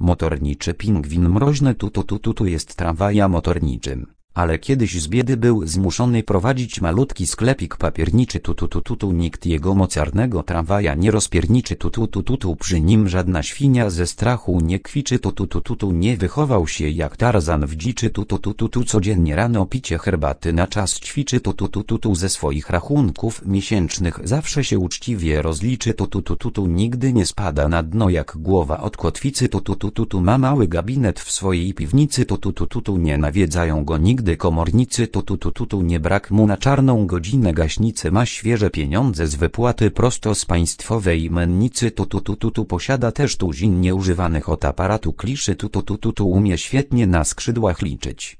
Motorniczy pingwin mroźny tutu tutu tu jest tramwaja motorniczym ale kiedyś z biedy był zmuszony prowadzić malutki sklepik papierniczy tututututu tutu, nikt jego mocarnego tramwaja nie rozpierniczy tututututu tutu, przy nim żadna świnia ze strachu nie kwiczy tututututu tutu, nie wychował się jak Tarzan w dziczy tututututu codziennie rano picie herbaty na czas ćwiczy tututututu ze swoich rachunków miesięcznych zawsze się uczciwie rozliczy tututututu nigdy nie spada na dno jak głowa od kotwicy tututututu ma mały gabinet w swojej piwnicy tututututu nie nawiedzają go nigdy kiedy komornicy tutu tutu tu, tu, nie brak mu na czarną godzinę gaśnicy ma świeże pieniądze z wypłaty prosto z państwowej mennicy tutu tutu tu, tu, posiada też tuzin nieużywanych od aparatu kliszy tutu tutu tu, umie świetnie na skrzydłach liczyć.